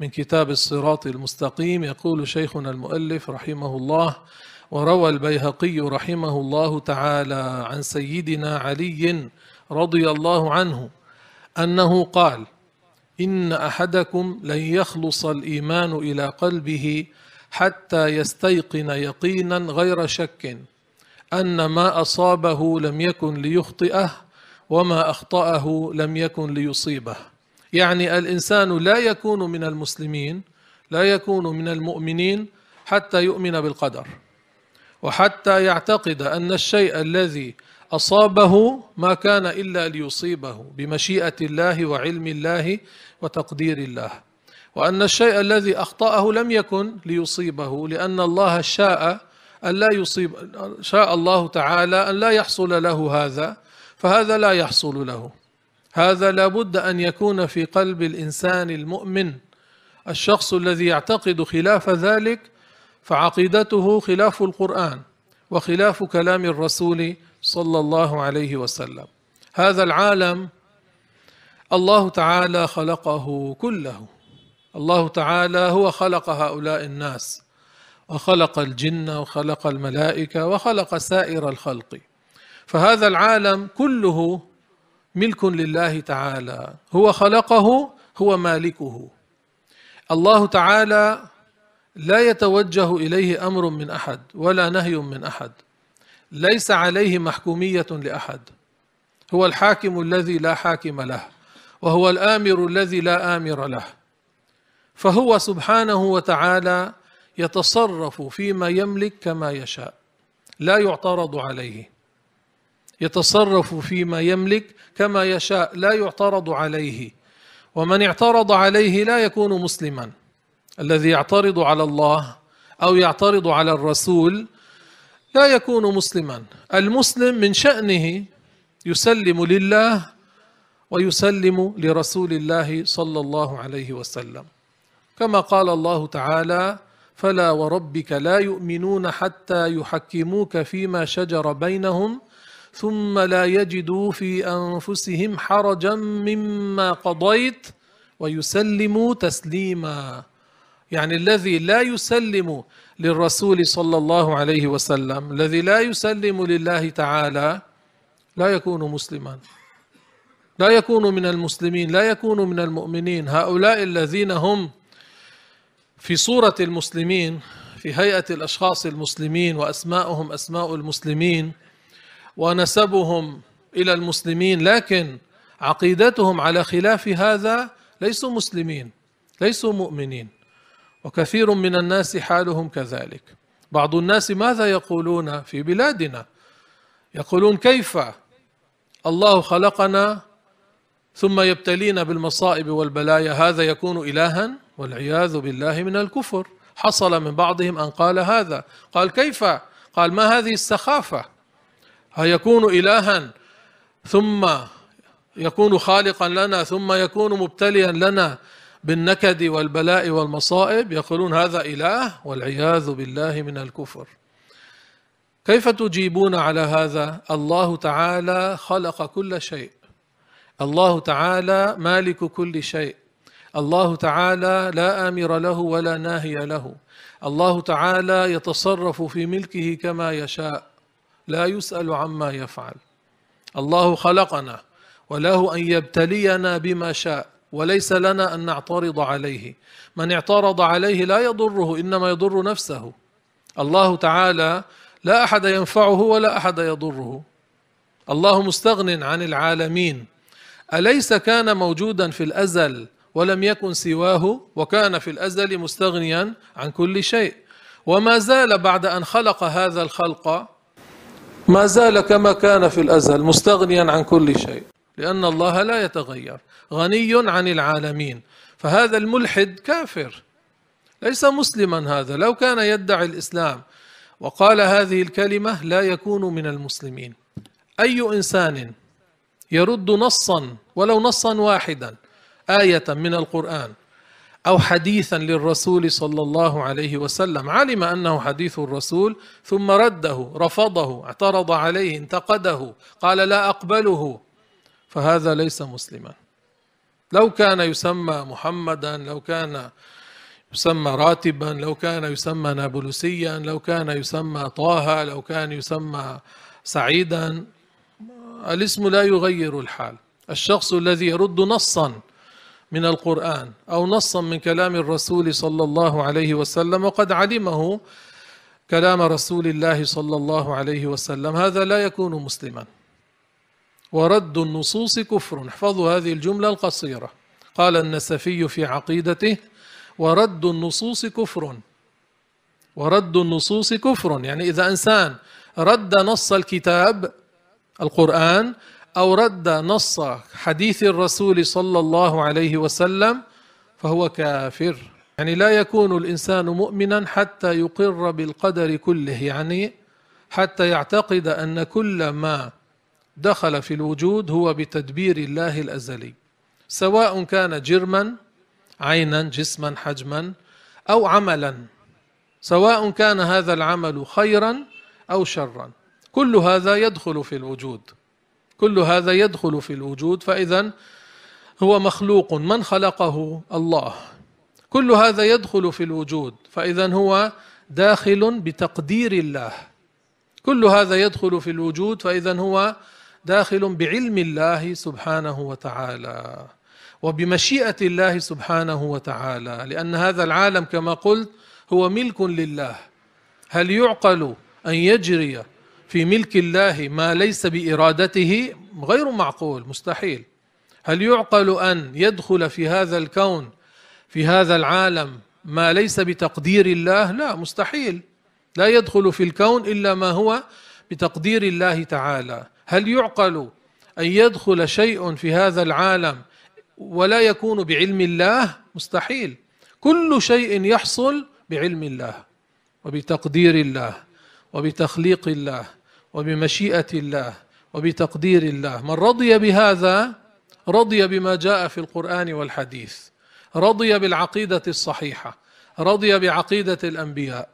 من كتاب الصراط المستقيم يقول شيخنا المؤلف رحمه الله وروى البيهقي رحمه الله تعالى عن سيدنا علي رضي الله عنه انه قال ان احدكم لن يخلص الايمان الى قلبه حتى يستيقن يقينا غير شك ان ما اصابه لم يكن ليخطئه وما اخطاه لم يكن ليصيبه يعني الانسان لا يكون من المسلمين لا يكون من المؤمنين حتى يؤمن بالقدر وحتى يعتقد ان الشيء الذي اصابه ما كان الا ليصيبه بمشيئه الله وعلم الله وتقدير الله وان الشيء الذي اخطاه لم يكن ليصيبه لان الله شاء ان لا يصيب شاء الله تعالى ان لا يحصل له هذا فهذا لا يحصل له هذا لابد أن يكون في قلب الإنسان المؤمن الشخص الذي يعتقد خلاف ذلك فعقيدته خلاف القرآن وخلاف كلام الرسول صلى الله عليه وسلم هذا العالم الله تعالى خلقه كله الله تعالى هو خلق هؤلاء الناس وخلق الجن وخلق الملائكة وخلق سائر الخلق فهذا العالم كله ملك لله تعالى هو خلقه هو مالكه الله تعالى لا يتوجه اليه امر من احد ولا نهي من احد ليس عليه محكوميه لاحد هو الحاكم الذي لا حاكم له وهو الامر الذي لا امر له فهو سبحانه وتعالى يتصرف فيما يملك كما يشاء لا يعترض عليه يتصرف فيما يملك كما يشاء لا يعترض عليه ومن اعترض عليه لا يكون مسلما الذي يعترض على الله او يعترض على الرسول لا يكون مسلما المسلم من شانه يسلم لله ويسلم لرسول الله صلى الله عليه وسلم كما قال الله تعالى فلا وربك لا يؤمنون حتى يحكموك فيما شجر بينهم ثم لا يجدوا في انفسهم حرجا مما قضيت ويسلموا تسليما يعني الذي لا يسلم للرسول صلى الله عليه وسلم الذي لا يسلم لله تعالى لا يكون مسلما لا يكون من المسلمين لا يكون من المؤمنين هؤلاء الذين هم في صورة المسلمين في هيئة الأشخاص المسلمين وأسماؤهم أسماء المسلمين ونسبهم الى المسلمين لكن عقيدتهم على خلاف هذا ليسوا مسلمين ليسوا مؤمنين وكثير من الناس حالهم كذلك بعض الناس ماذا يقولون في بلادنا يقولون كيف الله خلقنا ثم يبتلينا بالمصائب والبلايا هذا يكون الها والعياذ بالله من الكفر حصل من بعضهم ان قال هذا قال كيف قال ما هذه السخافه هيكون إلها ثم يكون خالقا لنا ثم يكون مبتليا لنا بالنكد والبلاء والمصائب يقولون هذا إله والعياذ بالله من الكفر كيف تجيبون على هذا الله تعالى خلق كل شيء الله تعالى مالك كل شيء الله تعالى لا امر له ولا ناهي له الله تعالى يتصرف في ملكه كما يشاء لا يسأل عما يفعل الله خلقنا وله أن يبتلينا بما شاء وليس لنا أن نعترض عليه من اعترض عليه لا يضره إنما يضر نفسه الله تعالى لا أحد ينفعه ولا أحد يضره الله مستغن عن العالمين أليس كان موجودا في الأزل ولم يكن سواه وكان في الأزل مستغنيا عن كل شيء وما زال بعد أن خلق هذا الخلق ما زال كما كان في الأزل مستغنيا عن كل شيء لأن الله لا يتغير غني عن العالمين فهذا الملحد كافر ليس مسلما هذا لو كان يدعي الإسلام وقال هذه الكلمة لا يكون من المسلمين أي إنسان يرد نصا ولو نصا واحدا آية من القرآن أو حديثا للرسول صلى الله عليه وسلم علم أنه حديث الرسول ثم رده رفضه اعترض عليه انتقده قال لا أقبله فهذا ليس مسلما لو كان يسمى محمدا لو كان يسمى راتبا لو كان يسمى نابلسيا لو كان يسمى طه لو كان يسمى سعيدا الاسم لا يغير الحال الشخص الذي يرد نصا من القرآن أو نصا من كلام الرسول صلى الله عليه وسلم وقد علمه كلام رسول الله صلى الله عليه وسلم هذا لا يكون مسلما ورد النصوص كفر احفظوا هذه الجملة القصيرة قال النسفي في عقيدته ورد النصوص كفر ورد النصوص كفر يعني إذا إنسان رد نص الكتاب القرآن أو رد نص حديث الرسول صلى الله عليه وسلم فهو كافر يعني لا يكون الإنسان مؤمنا حتى يقر بالقدر كله يعني حتى يعتقد أن كل ما دخل في الوجود هو بتدبير الله الأزلي سواء كان جرما عينا جسما حجما أو عملا سواء كان هذا العمل خيرا أو شرا كل هذا يدخل في الوجود كل هذا يدخل في الوجود فإذا هو مخلوق من خلقه الله كل هذا يدخل في الوجود فإذا هو داخل بتقدير الله كل هذا يدخل في الوجود فإذا هو داخل بعلم الله سبحانه وتعالى وبمشيئة الله سبحانه وتعالى لأن هذا العالم كما قلت هو ملك لله هل يعقل أن يجري في ملك الله ما ليس بارادته غير معقول مستحيل هل يعقل ان يدخل في هذا الكون في هذا العالم ما ليس بتقدير الله لا مستحيل لا يدخل في الكون الا ما هو بتقدير الله تعالى هل يعقل ان يدخل شيء في هذا العالم ولا يكون بعلم الله مستحيل كل شيء يحصل بعلم الله وبتقدير الله وبتخليق الله وبمشيئة الله وبتقدير الله من رضي بهذا رضي بما جاء في القرآن والحديث رضي بالعقيدة الصحيحة رضي بعقيدة الأنبياء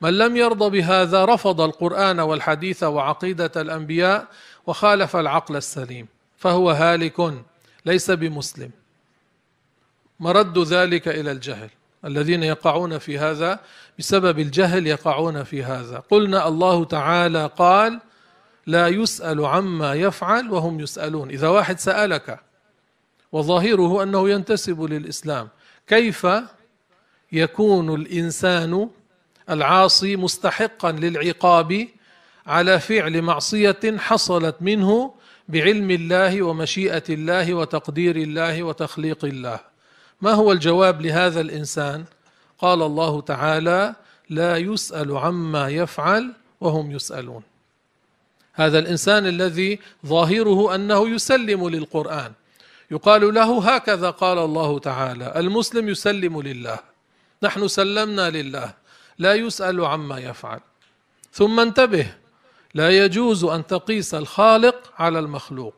من لم يرضى بهذا رفض القرآن والحديث وعقيدة الأنبياء وخالف العقل السليم فهو هالك ليس بمسلم مرد ذلك إلى الجهل الذين يقعون في هذا بسبب الجهل يقعون في هذا قلنا الله تعالى قال لا يسأل عما يفعل وهم يسألون إذا واحد سألك وظاهره أنه ينتسب للإسلام كيف يكون الإنسان العاصي مستحقا للعقاب على فعل معصية حصلت منه بعلم الله ومشيئة الله وتقدير الله وتخليق الله ما هو الجواب لهذا الانسان قال الله تعالى لا يسال عما يفعل وهم يسالون هذا الانسان الذي ظاهره انه يسلم للقران يقال له هكذا قال الله تعالى المسلم يسلم لله نحن سلمنا لله لا يسال عما يفعل ثم انتبه لا يجوز ان تقيس الخالق على المخلوق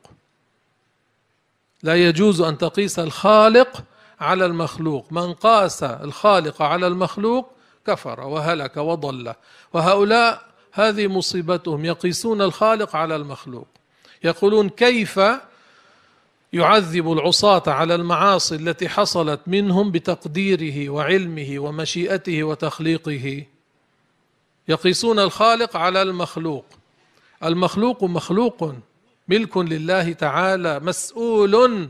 لا يجوز ان تقيس الخالق على المخلوق من قاس الخالق على المخلوق كفر وهلك وضل وهؤلاء هذه مصيبتهم يقيسون الخالق على المخلوق يقولون كيف يعذب العصاة على المعاصي التي حصلت منهم بتقديره وعلمه ومشيئته وتخليقه يقيسون الخالق على المخلوق المخلوق مخلوق ملك لله تعالى مسؤول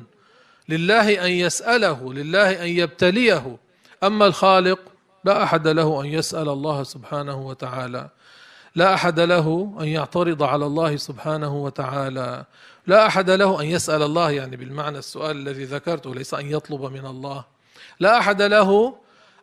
لله ان يساله لله ان يبتليه اما الخالق لا احد له ان يسال الله سبحانه وتعالى لا احد له ان يعترض على الله سبحانه وتعالى لا احد له ان يسال الله يعني بالمعنى السؤال الذي ذكرته ليس ان يطلب من الله لا احد له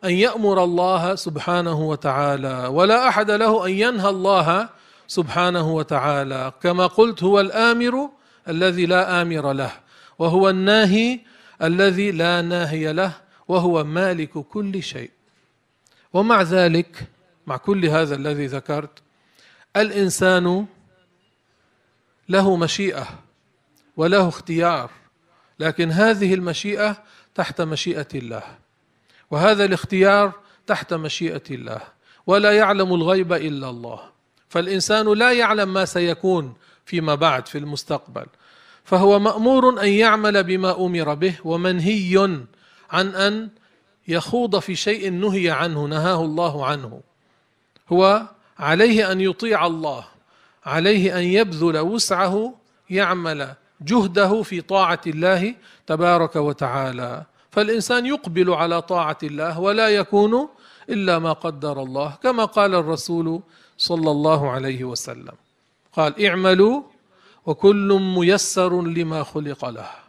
ان يامر الله سبحانه وتعالى ولا احد له ان ينهى الله سبحانه وتعالى كما قلت هو الامر الذي لا امر له وهو الناهي الذي لا ناهي له وهو مالك كل شيء ومع ذلك مع كل هذا الذي ذكرت الانسان له مشيئه وله اختيار لكن هذه المشيئه تحت مشيئه الله وهذا الاختيار تحت مشيئه الله ولا يعلم الغيب الا الله فالانسان لا يعلم ما سيكون فيما بعد في المستقبل فهو مأمور أن يعمل بما أمر به ومنهي عن أن يخوض في شيء نهي عنه نهاه الله عنه هو عليه أن يطيع الله عليه أن يبذل وسعه يعمل جهده في طاعة الله تبارك وتعالى فالإنسان يقبل على طاعة الله ولا يكون إلا ما قدر الله كما قال الرسول صلى الله عليه وسلم قال اعملوا وكل ميسر لما خلق له